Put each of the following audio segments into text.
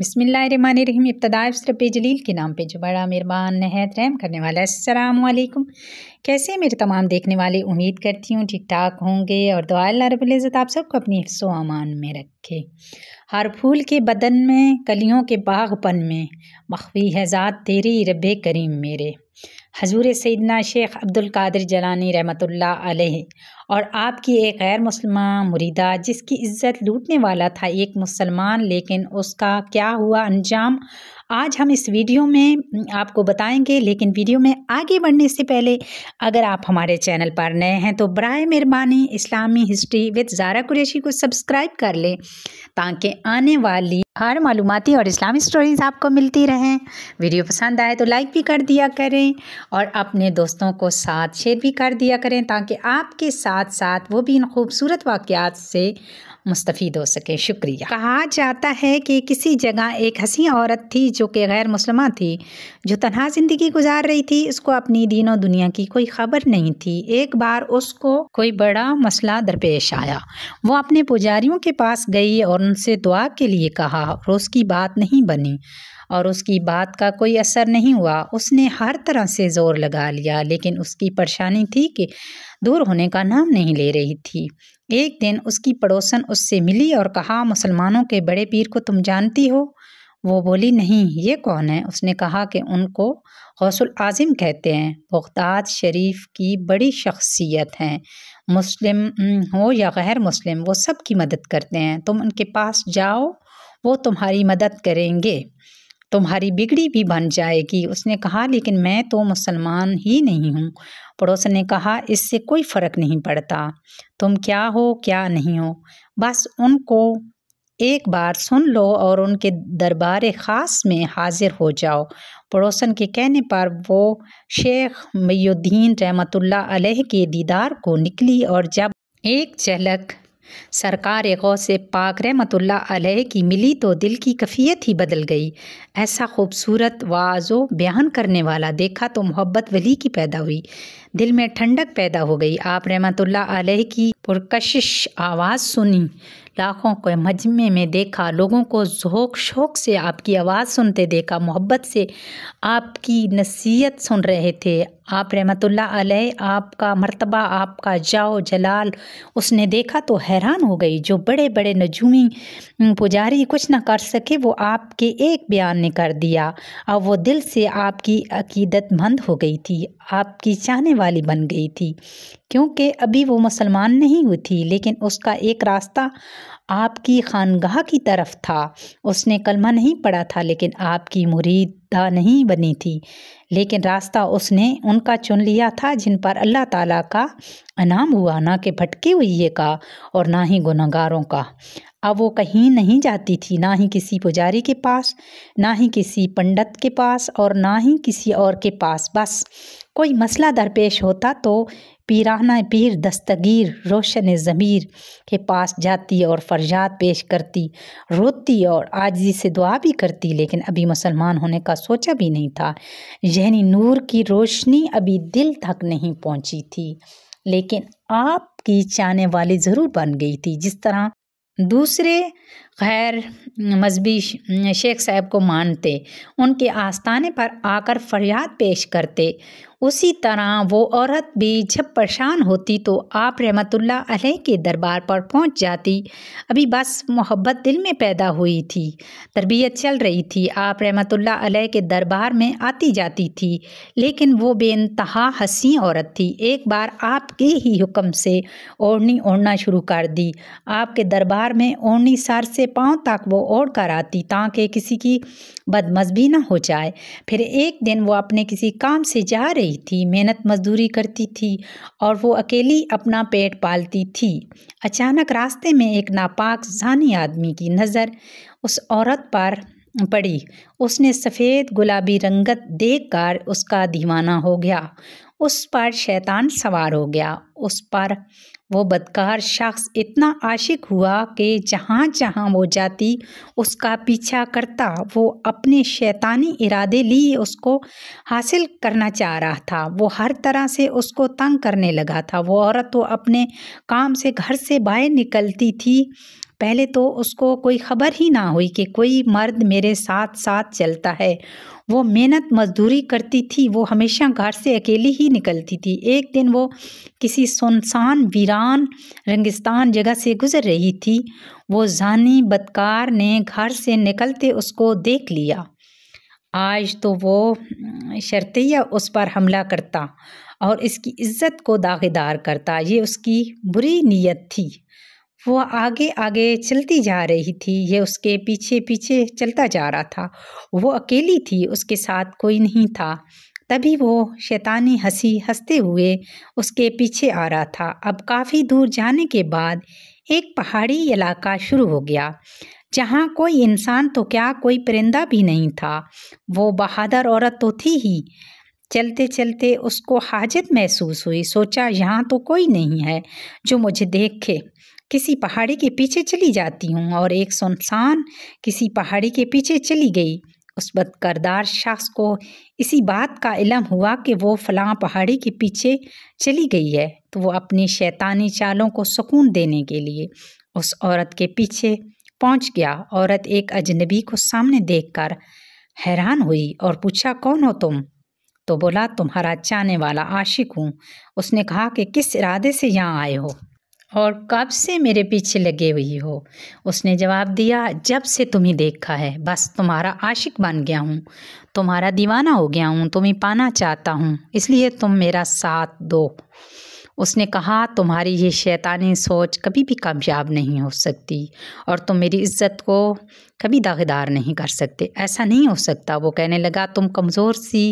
बसमिल्लाम इब्तदा अफसर जलील के नाम पे जो बड़ा मेहरबान नहत रहम करने वाला है असलकुम कैसे मेरे तमाम देखने वाले उम्मीद करती हूँ ठीक ठाक होंगे और दुआ अल्लाह रबुल्ज़त आप सबको अपनी हिफ्सो अमान में रखे हर फूल के बदन में कलियों के बागपन में मखवी है ज़ात तेरी रब करीम मेरे हजूर सैदना शेख अब्दुल्कर जलानी रहमतुल्लाह अलैह और आपकी एक गैर मुसलमान मुरीदा जिसकी इज्जत लूटने वाला था एक मुसलमान लेकिन उसका क्या हुआ अंजाम आज हम इस वीडियो में आपको बताएंगे लेकिन वीडियो में आगे बढ़ने से पहले अगर आप हमारे चैनल पर नए हैं तो बर मेहरबानी इस्लामी हिस्ट्री विद जारा कुरेशी को सब्सक्राइब कर लें ताकि आने वाली हर मालूमती और इस्लामी स्टोरीज़ आपको मिलती रहें वीडियो पसंद आए तो लाइक भी कर दिया करें और अपने दोस्तों को साथ शेयर भी कर दिया करें ताकि आपके साथ साथ साथ वो भी इन खूबसूरत वाक़ से मुस्तफ़ हो सके शुक्रिया कहा जाता है कि किसी जगह एक हंसी औरत थी जो कि गैर मुसलमान थी जो तनहा ज़िंदगी गुजार रही थी उसको अपनी दीन और दुनिया की कोई खबर नहीं थी एक बार उसको कोई बड़ा मसला दरपेश आया वो अपने पुजारियों के पास गई और उनसे दुआ के लिए कहा और उसकी बात नहीं बनी और उसकी बात का कोई असर नहीं हुआ उसने हर तरह से ज़ोर लगा लिया लेकिन उसकी परेशानी थी कि दूर होने का नाम नहीं ले रही थी एक दिन उसकी पड़ोसन उससे मिली और कहा मुसलमानों के बड़े पीर को तुम जानती हो वो बोली नहीं ये कौन है उसने कहा कि उनको गौसल आज़िम कहते हैं बगदाद शरीफ की बड़ी शख्सियत हैं मुस्लिम हो या गैर मुस्लिम वो सब की मदद करते हैं तुम उनके पास जाओ वो तुम्हारी मदद करेंगे तुम्हारी बिगड़ी भी बन जाएगी उसने कहा लेकिन मैं तो मुसलमान ही नहीं हूँ पड़ोसन ने कहा इससे कोई फ़र्क नहीं पड़ता तुम क्या हो क्या नहीं हो बस उनको एक बार सुन लो और उनके दरबार ख़ास में हाजिर हो जाओ पड़ोसन के कहने पर वो शेख मयुद्दीन रहमतुल्लाह अलह के दीदार को निकली और जब एक झलक सरकार गौसे पाक रहमतुल्ला अलैह की मिली तो दिल की कफ़ीयत ही बदल गई ऐसा खूबसूरत वाजो बयान करने वाला देखा तो मोहब्बत वली की पैदा हुई दिल में ठंडक पैदा हो गई आप रहमतुल्ला अलैह की पुरकशिश आवाज़ सुनी लाखों को मजमे में देखा लोगों को झोंक शोक से आपकी आवाज़ सुनते देखा मोहब्बत से आपकी नसीहत सुन रहे थे आप रहमतुल्ला अलैह आपका मर्तबा आपका जाओ जलाल उसने देखा तो हैरान हो गई जो बड़े बड़े नजूमी पुजारी कुछ ना कर सके वो आपके एक बयान ने कर दिया और वो दिल से आपकी अकीदतमंद हो गई थी आपकी चाहने वाली बन गई थी क्योंकि अभी वो मुसलमान नहीं हुई थी लेकिन उसका एक रास्ता आपकी खानगाह की तरफ था उसने कलमा नहीं पढ़ा था लेकिन आपकी मुरीद दा नहीं बनी थी लेकिन रास्ता उसने उनका चुन लिया था जिन पर अल्लाह ताला का इनाम हुआ ना कि भटके हुए का और ना ही गुनागारों का अब वो कहीं नहीं जाती थी ना ही किसी पुजारी के पास ना ही किसी पंडित के पास और ना ही किसी और के पास बस कोई मसला दरपेश होता तो पीराना पीर दस्तगीर रोशन ज़मीर के पास जाती और फरजात पेश करती रोती और आजी से दुआ भी करती लेकिन अभी मुसलमान होने का सोचा भी नहीं था जहनी नूर की रोशनी अभी दिल तक नहीं पहुंची थी लेकिन आपकी चाहने वाली ज़रूर बन गई थी जिस तरह दूसरे खैर मजहबी शेख साहब को मानते उनके आस्थाने पर आकर फरियाद पेश करते उसी तरह वो औरत भी जब परेशान होती तो आप रहमतुल्लाह अलैह के दरबार पर पहुंच जाती अभी बस मोहब्बत दिल में पैदा हुई थी तरबियत चल रही थी आप रहमतुल्लाह अलैह के दरबार में आती जाती थी लेकिन वो बेानतहा हसी औरत थी एक बार आपके ही हुक्म से ओढ़नी ओढ़ना शुरू कर दी आपके दरबार में ओढ़नी सर से पाँव तक वो ओढ़ कर आती ताकि किसी की बदमजबी ना हो जाए फिर एक दिन वो अपने किसी काम से जा रही रही थी मेहनत मजदूरी करती थी और वो अकेली अपना पेट पालती थी अचानक रास्ते में एक नापाक जानी आदमी की नज़र उस औरत पर पड़ी उसने सफ़ेद गुलाबी रंगत देखकर उसका दीवाना हो गया उस पर शैतान सवार हो गया उस पर वो बदकार शख्स इतना आशिक हुआ कि जहाँ जहाँ वो जाती उसका पीछा करता वो अपने शैतानी इरादे लिए उसको हासिल करना चाह रहा था वो हर तरह से उसको तंग करने लगा था वो औरत तो अपने काम से घर से बाहर निकलती थी पहले तो उसको कोई ख़बर ही ना हुई कि कोई मर्द मेरे साथ साथ चलता है वो मेहनत मजदूरी करती थी वो हमेशा घर से अकेली ही निकलती थी एक दिन वो किसी सुनसान वीरान रंगिस्तान जगह से गुज़र रही थी वो जानी बदकार ने घर से निकलते उसको देख लिया आज तो वो हम्म, शर्तिया उस पर हमला करता और इसकी इज्जत को दागेदार करता ये उसकी बुरी नीयत थी वो आगे आगे चलती जा रही थी यह उसके पीछे पीछे चलता जा रहा था वो अकेली थी उसके साथ कोई नहीं था तभी वो शैतानी हंसी हंसते हुए उसके पीछे आ रहा था अब काफ़ी दूर जाने के बाद एक पहाड़ी इलाका शुरू हो गया जहाँ कोई इंसान तो क्या कोई परिंदा भी नहीं था वो बहादुर औरत तो थी ही चलते चलते उसको हाजत महसूस हुई सोचा यहाँ तो कोई नहीं है जो मुझे देखे किसी पहाड़ी के पीछे चली जाती हूँ और एक सुनसान किसी पहाड़ी के पीछे चली गई उस बदकरदार शख्स को इसी बात का इलम हुआ कि वो फलां पहाड़ी के पीछे चली गई है तो वो अपनी शैतानी चालों को सुकून देने के लिए उस औरत के पीछे पहुंच गया औरत एक अजनबी को सामने देखकर हैरान हुई और पूछा कौन हो तुम तो बोला तुम्हारा चाहने वाला आशिक हूँ उसने कहा कि किस इरादे से यहाँ आए हो और कब से मेरे पीछे लगे हुई हो उसने जवाब दिया जब से तुम्हें देखा है बस तुम्हारा आशिक बन गया हूँ तुम्हारा दीवाना हो गया हूँ तुम्हें पाना चाहता हूँ इसलिए तुम मेरा साथ दो उसने कहा तुम्हारी ये शैतानी सोच कभी भी कामयाब नहीं हो सकती और तुम मेरी इज्जत को कभी दागदार नहीं कर सकते ऐसा नहीं हो सकता वो कहने लगा तुम कमज़ोर सी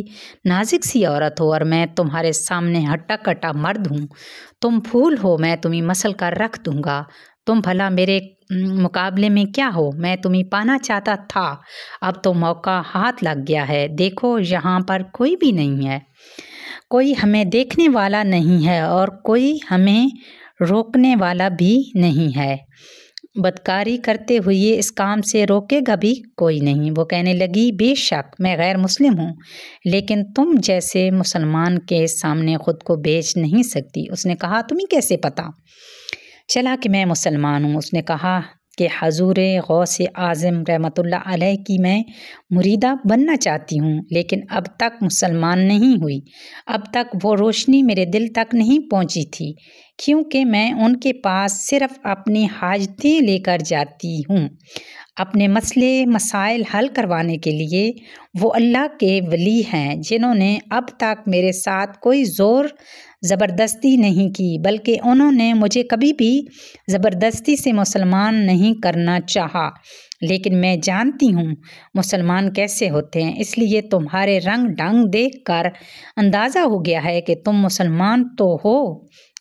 नाजिक सी औरत हो और मैं तुम्हारे सामने हट्टा कट्टा मर्द हूँ तुम फूल हो मैं तुम्हें मसल कर रख दूँगा तुम भला मेरे मुकाबले में क्या हो मैं तुम्हें पाना चाहता था अब तो मौका हाथ लग गया है देखो यहाँ पर कोई भी नहीं है कोई हमें देखने वाला नहीं है और कोई हमें रोकने वाला भी नहीं है बदकारी करते हुए इस काम से रोकेगा भी कोई नहीं वो कहने लगी बेशक मैं गैर मुस्लिम हूँ लेकिन तुम जैसे मुसलमान के सामने ख़ुद को बेच नहीं सकती उसने कहा तुम्हें कैसे पता चला कि मैं मुसलमान हूँ उसने कहा कि हजूर गौस आज़म रहमत आलह की मैं मुरीदा बनना चाहती हूँ लेकिन अब तक मुसलमान नहीं हुई अब तक वो रोशनी मेरे दिल तक नहीं पहुँची थी क्योंकि मैं उनके पास सिर्फ़ अपनी हाजतें लेकर जाती हूँ अपने मसले मसाइल हल करवाने के लिए वो अल्लाह के वली हैं जिन्होंने अब तक मेरे साथ कोई ज़ोर ज़बरदस्ती नहीं की बल्कि उन्होंने मुझे कभी भी ज़बरदस्ती से मुसलमान नहीं करना चाहा लेकिन मैं जानती हूँ मुसलमान कैसे होते हैं इसलिए तुम्हारे रंग डंग देख कर अंदाज़ा हो गया है कि तुम मुसलमान तो हो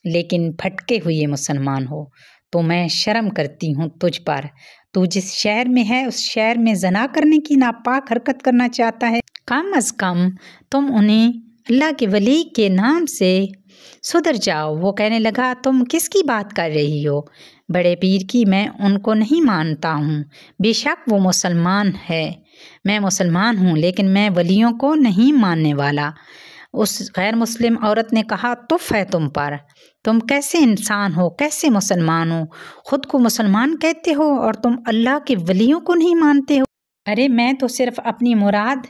लेकिन फटके हुए मुसलमान हो तो मैं शर्म करती हूँ तुझ पर तू जिस शहर में है उस शहर में जना करने की नापाक हरकत करना चाहता है कम अज़ कम तुम उन्हें अल्लाह के वली के नाम से सुधर जाओ वो कहने लगा तुम किसकी बात कर रही हो बड़े पीर की मैं उनको नहीं मानता हूँ बेशक वो मुसलमान है मैं मुसलमान हूँ लेकिन मैं वलियों को नहीं मानने वाला उस गैर मुस्लिम औरत ने कहा तुफ है तुम पर तुम कैसे इंसान हो कैसे मुसलमान हो खुद को मुसलमान कहते हो और तुम अल्लाह के वलियों को नहीं मानते हो अरे मैं तो सिर्फ अपनी मुराद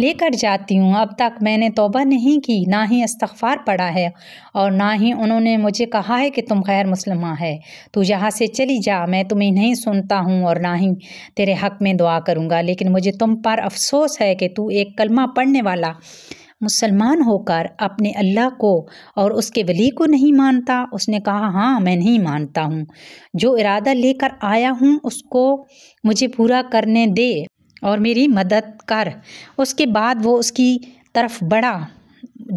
लेकर जाती हूँ अब तक मैंने तोबा नहीं की ना ही इस्तफ़ार पढ़ा है और ना ही उन्होंने मुझे कहा है कि तुम गैर मुसलमान है तू यहाँ से चली जा मैं तुम्हें नहीं सुनता हूँ और ना ही तेरे हक़ में दुआ करूँगा लेकिन मुझे तुम पर अफसोस है कि तू एक कलमा पढ़ने वाला मुसलमान होकर अपने अल्लाह को और उसके वली को नहीं मानता उसने कहा हाँ मैं नहीं मानता हूँ जो इरादा लेकर आया हूँ उसको मुझे पूरा करने दे और मेरी मदद कर उसके बाद वो उसकी तरफ बढ़ा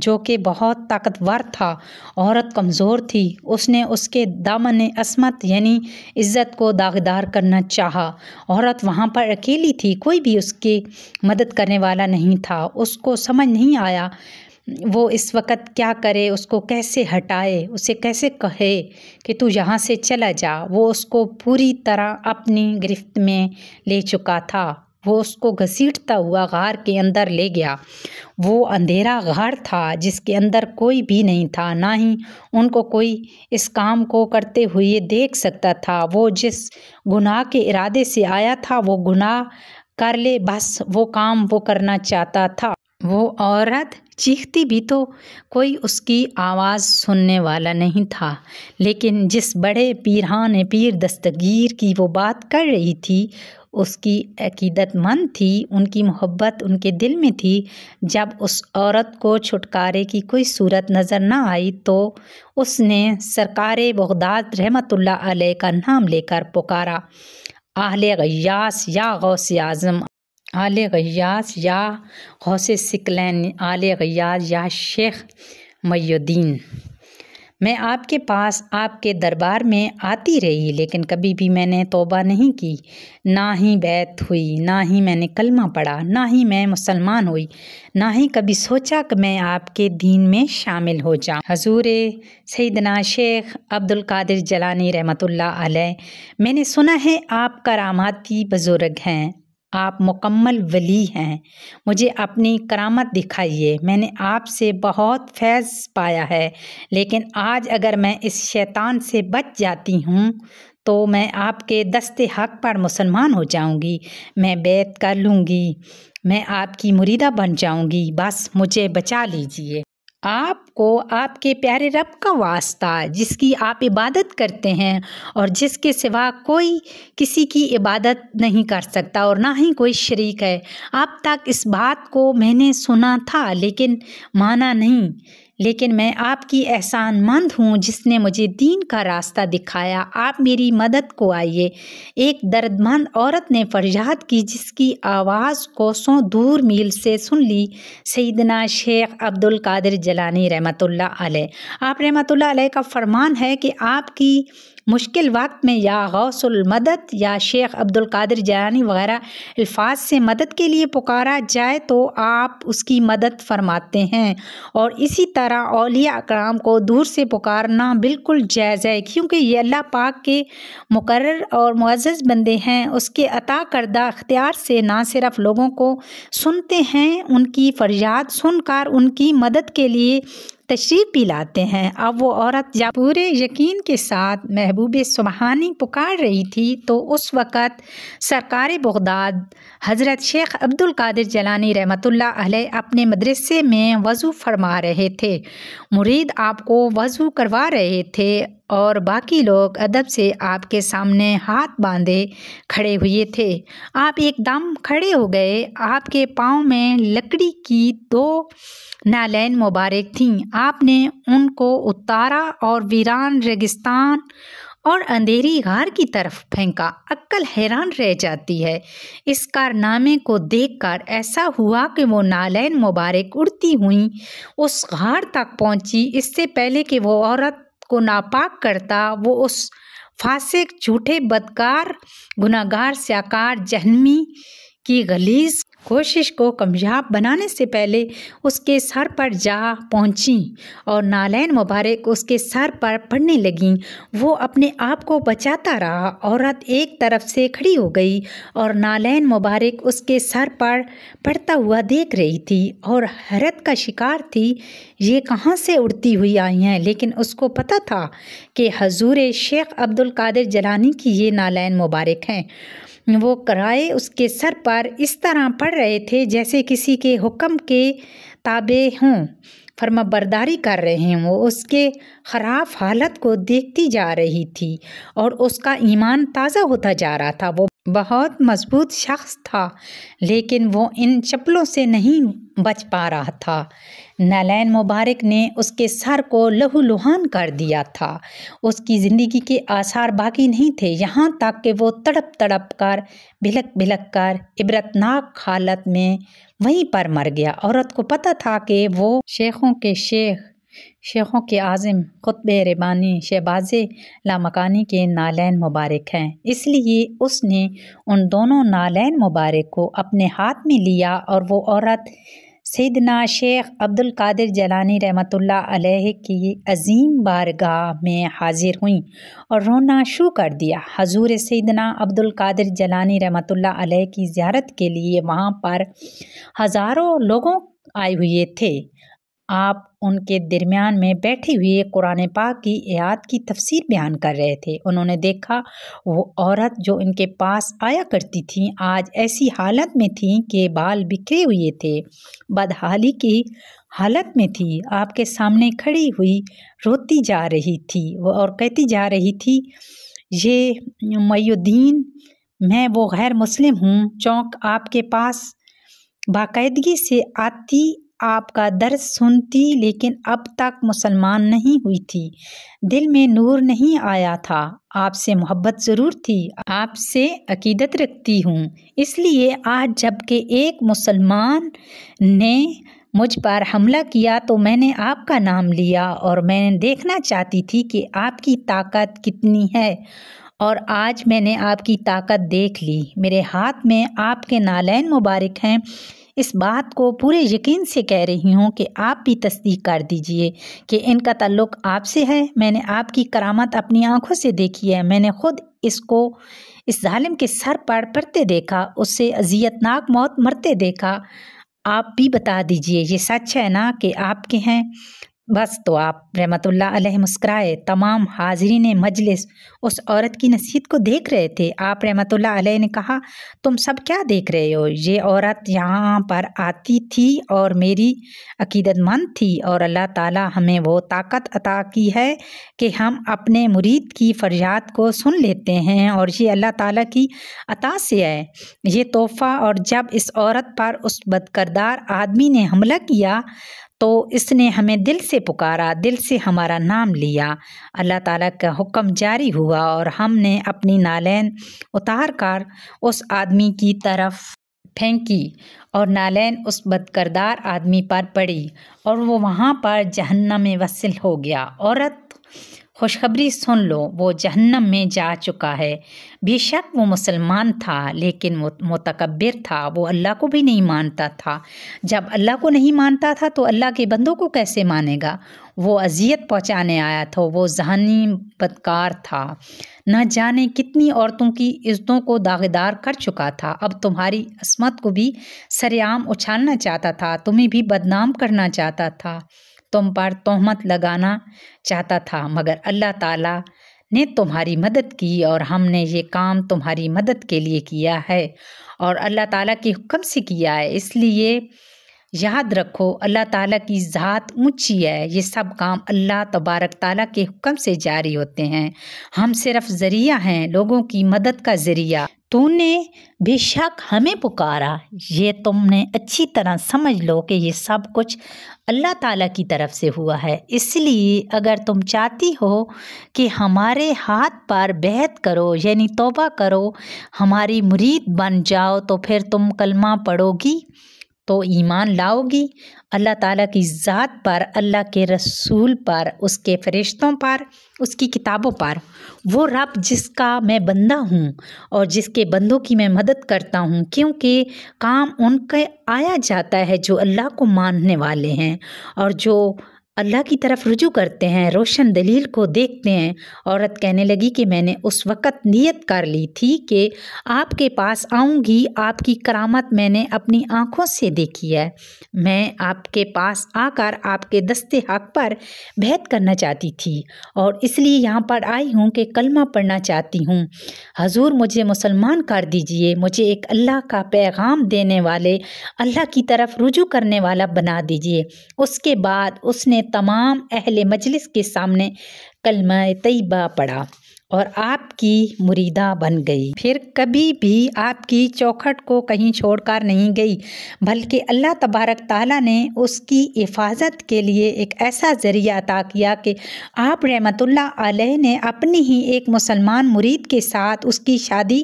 जो कि बहुत ताकतवर था औरत कमज़ोर थी उसने उसके दामन असमत यानी इज़्ज़त को दागदार करना चाहा औरत वहाँ पर अकेली थी कोई भी उसके मदद करने वाला नहीं था उसको समझ नहीं आया वो इस वक्त क्या करे उसको कैसे हटाए उसे कैसे कहे कि तू यहाँ से चला जा वो उसको पूरी तरह अपनी गिरफ्त में ले चुका था वो उसको घसीटता हुआ गार के अंदर ले गया वो अंधेरा घर था जिसके अंदर कोई भी नहीं था ना ही उनको कोई इस काम को करते हुए देख सकता था वो जिस गुनाह के इरादे से आया था वो गुनाह कर ले बस वो काम वो करना चाहता था वो औरत चीखती भी तो कोई उसकी आवाज़ सुनने वाला नहीं था लेकिन जिस बड़े पीरहान पीर दस्तगीर की वो बात कर रही थी उसकी अकीदतमंद थी उनकी मोहब्बत उनके दिल में थी जब उस औरत को छुटकारे की कोई सूरत नज़र ना आई तो उसने सरकार बगदाद रहमतुल्ला का नाम लेकर पुकारा आहल गयास या गौस आज़म आल गयास या गौसे सिकलैन आल गयास या शेख मयुद्दीन मैं आपके पास आपके दरबार में आती रही लेकिन कभी भी मैंने तोबा नहीं की ना ही बैत हुई ना ही मैंने कलमा पढ़ा ना ही मैं मुसलमान हुई ना ही कभी सोचा कि मैं आपके दीन में शामिल हो जाऊँ हजूर सईदना शेख अब्दुल कादिर जलानी रहमतुल्लाह अलैह मैंने सुना है आप करामाती बुज़ुर्ग हैं आप मुकम्मल वली हैं मुझे अपनी करामत दिखाइए मैंने आपसे बहुत फैज़ पाया है लेकिन आज अगर मैं इस शैतान से बच जाती हूँ तो मैं आपके दस्ते हक पर मुसलमान हो जाऊँगी मैं बैत कर लूँगी मैं आपकी मुरीदा बन जाऊँगी बस मुझे बचा लीजिए आपको आपके प्यारे रब का वास्ता जिसकी आप इबादत करते हैं और जिसके सिवा कोई किसी की इबादत नहीं कर सकता और ना ही कोई शरीक है आप तक इस बात को मैंने सुना था लेकिन माना नहीं लेकिन मैं आपकी एहसान मंद हूँ जिसने मुझे दीन का रास्ता दिखाया आप मेरी मदद को आइए एक दर्दमंद औरत ने फरियाद की जिसकी आवाज़ कोसों दूर मील से सुन ली सईदना शेख अब्दुल कादिर जलानी रहमतुल्लाह अलैह आप रहमतुल्लाह अलैह का फरमान है कि आपकी मुश्किल वक्त में या गौसल मदद या शेख अब्दुल कादिर जयानी वगैरह अल्फाज से मदद के लिए पुकारा जाए तो आप उसकी मदद फरमाते हैं और इसी तरह अलिया अकराम को दूर से पुकारना बिल्कुल जायज़ है क्योंकि ये अल्लाह पाक के मुकर और मज़ज़ बंदे हैं उसके अता करदा अख्तियार से ना सिर्फ लोगों को सुनते हैं उनकी फरियाद सुनकर उनकी मदद के लिए तशरीफ़ भी लाते हैं अब वो औरत जब पूरे यकीन के साथ महबूब सुबहानी पुकार रही थी तो उस वक़्त सरकार बगदाद हज़रत शेख अब्दुल कादिर जलानी रहमतुल्ला अपने मदरसे में वज़ू फरमा रहे थे मुरीद आपको वज़ू करवा रहे थे और बाकी लोग अदब से आपके सामने हाथ बांधे खड़े हुए थे आप एकदम खड़े हो गए आपके पाँव में लकड़ी की दो नालैन मुबारक थीं आपने उनको उतारा और वीरान रेगिस्तान और अंधेरी घार की तरफ फेंका अक्ल हैरान रह जाती है इस कारनामे को देखकर ऐसा हुआ कि वो नालैन मुबारक उड़ती हुई उस घर तक पहुंची इससे पहले कि वो औरत को नापाक करता वो उस फासिक झूठे बदकार गुनागार स्याकार जहनमी की गलीस कोशिश को कमयाब बनाने से पहले उसके सर पर जा पहुंची और नालैन मुबारक उसके सर पर पड़ने लगी वो अपने आप को बचाता रहा औरत एक तरफ से खड़ी हो गई और नालैन मुबारक उसके सर पर पड़ता हुआ देख रही थी और हैरत का शिकार थी ये कहाँ से उड़ती हुई आई हैं लेकिन उसको पता था कि हजूर शेख अब्दुल कादिर जलानी की ये नालैन मुबारक हैं वो कराए उसके सर पर इस तरह पड़ रहे थे जैसे किसी के हुक्म के ताबे हों फरमा बर्दारी कर रहे हैं वो उसके ख़राब हालत को देखती जा रही थी और उसका ईमान ताज़ा होता जा रहा था वो बहुत मजबूत शख्स था लेकिन वो इन चप्पलों से नहीं बच पा रहा था नलैन मुबारक ने उसके सर को लहूलुहान कर दिया था उसकी ज़िंदगी के आसार बाकी नहीं थे यहाँ तक कि वो तड़प तड़प कर भिलक भिलक कर इबरतनाक हालत में वहीं पर मर गया औरत को पता था कि वो शेखों के शेख शेखों के आज़म ख़ुतब रबानी शहबाज लामकानी के नालैन मुबारक हैं इसलिए उसने उन दोनों नालैन मुबारक को अपने हाथ में लिया और वो औरत सदना शेख अब्दुल कादिर जलानी रहमतुल्ला की अजीम बारगाह में हाजिर हुई और रोना शुरू कर दिया हजूर सदना अब्दुल कादिर जलानी रहमतुल्ला की ज्यारत के लिए वहाँ पर हज़ारों लोगों आए हुए थे आप उनके दरमियान में बैठे हुए कुरान पाक की याद की तफसीर बयान कर रहे थे उन्होंने देखा वो औरत जो इनके पास आया करती थी आज ऐसी हालत में थी कि बाल बिखरे हुए थे बदहाली की हालत में थी आपके सामने खड़ी हुई रोती जा रही थी वो और कहती जा रही थी ये मयुद्दीन मैं वो गैर मुस्लिम हूँ चौंक आपके पास बाकायदगी से आती आपका दर्द सुनती लेकिन अब तक मुसलमान नहीं हुई थी दिल में नूर नहीं आया था आपसे मोहब्बत ज़रूर थी आपसे अकीदत रखती हूँ इसलिए आज जबकि एक मुसलमान ने मुझ पर हमला किया तो मैंने आपका नाम लिया और मैं देखना चाहती थी कि आपकी ताकत कितनी है और आज मैंने आपकी ताकत देख ली मेरे हाथ में आपके नालैन मुबारक हैं इस बात को पूरे यकीन से कह रही हूँ कि आप भी तस्दीक कर दीजिए कि इनका तल्लुक आपसे है मैंने आपकी करामत अपनी आँखों से देखी है मैंने खुद इसको इस जालिम के सर पर पड़ते देखा उससे अजियतनाक मौत मरते देखा आप भी बता दीजिए ये सच है ना कि आपके हैं बस तो आप रहमतुल्ला अलैह मुस्कराए तमाम हाजरीन मजलिस उस औरत की नसीहत को देख रहे थे आप रहमतुल्ला अलैह ने कहा तुम सब क्या देख रहे हो ये औरत यहाँ पर आती थी और मेरी अकीदतमंद थी और अल्लाह ताला हमें वो ताकत अता की है कि हम अपने मुरीद की फरियाद को सुन लेते हैं और ये अल्लाह ताला की अता से है ये तोहफ़ा और जब इस औरत पर उस बदकरदार आदमी ने हमला किया तो इसने हमें दिल से पुकारा दिल से हमारा नाम लिया अल्लाह ताला का हुक्म जारी हुआ और हमने अपनी नालैन उतार कर उस आदमी की तरफ फेंकी और नालैन उस बदकरदार आदमी पर पड़ी और वो वहाँ पर जहन्नम में वसिल हो गया औरत खुशखबरी सुन लो वो जहन्नम में जा चुका है बेशक वो मुसलमान था लेकिन वो मतकबर था वो अल्लाह को भी नहीं मानता था जब अल्लाह को नहीं मानता था तो अल्लाह के बंदों को कैसे मानेगा वो अजियत पहुंचाने आया था वो जहनी बदकार था न जाने कितनी औरतों की इज्जतों को दागेदार कर चुका था अब तुम्हारी असमत को भी सरेआम उछालना चाहता था तुम्हें भी बदनाम करना चाहता था तुम पर तोहमत लगाना चाहता था मगर अल्लाह ताला ने तुम्हारी मदद की और हमने ये काम तुम्हारी मदद के लिए किया है और अल्लाह ताला के हुक्म से किया है इसलिए याद रखो अल्लाह ताला की ज़ात ऊंची है ये सब काम अल्लाह तबारक ताला के हुक्म से जारी होते हैं हम सिर्फ ज़रिया हैं लोगों की मदद का ज़रिया तूने बेशक हमें पुकारा ये तुमने अच्छी तरह समझ लो कि ये सब कुछ अल्लाह ताला की तरफ से हुआ है इसलिए अगर तुम चाहती हो कि हमारे हाथ पर बेहद करो यानी तोबा करो हमारी मुरीद बन जाओ तो फिर तुम कलमा पढ़ोगी तो ईमान लाओगी अल्लाह ताला की ज़ात पर अल्लाह के रसूल पर उसके फ़रिश्तों पर उसकी किताबों पर वो रब जिसका मैं बंदा हूँ और जिसके बंदों की मैं मदद करता हूँ क्योंकि काम उनके आया जाता है जो अल्लाह को मानने वाले हैं और जो अल्लाह की तरफ रुजू करते हैं रोशन दलील को देखते हैं औरत कहने लगी कि मैंने उस वक़्त नियत कर ली थी कि आपके पास आऊँगी आपकी करामत मैंने अपनी आँखों से देखी है मैं आपके पास आकर आपके दस्ते हक पर भेद करना चाहती थी और इसलिए यहाँ पर आई हूँ कि कलमा पढ़ना चाहती हूँ हजूर मुझे मुसलमान कर दीजिए मुझे एक अल्लाह का पैगाम देने वाले अल्लाह की तरफ रुजू करने वाला बना दीजिए उसके बाद उसने तमाम अहल मजलिस के सामने कलमा तयबा पढ़ा और आपकी मुरीदा बन गई फिर कभी भी आपकी चौखट को कहीं छोड़कर नहीं गई बल्कि अल्लाह तबारक ताला ने उसकी हिफाजत के लिए एक ऐसा ज़रिया अता किया कि आप रहमतुल्ला अलैह ने अपनी ही एक मुसलमान मुरीद के साथ उसकी शादी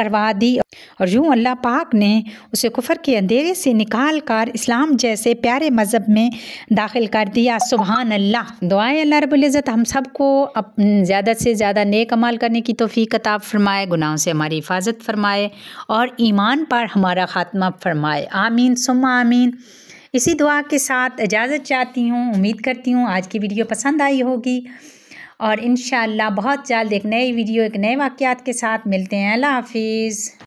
करवा दी और यूँ अल्लाह पाक ने उसे कुफर के अंधेरे से निकाल कर इस्लाम जैसे प्यारे मज़हब में दाखिल कर दिया सुबहान अल्लाह दुआएं अल्लाह रबुल्ज़त हम सबको अप ज़्यादा से ज़्यादा नेक अमाल करने की तोफ़ी कताब फरमाए गुनाहों से हमारी हिफाजत फरमाए और ईमान पर हमारा ख़ात्मा फरमाए आमीन सुम आमीन इसी दुआ के साथ इजाज़त चाहती हूँ उम्मीद करती हूँ आज की वीडियो पसंद आई होगी और इन बहुत जल्द एक नई वीडियो एक नए वाक़ के साथ मिलते हैं अल्लाह हाफिज़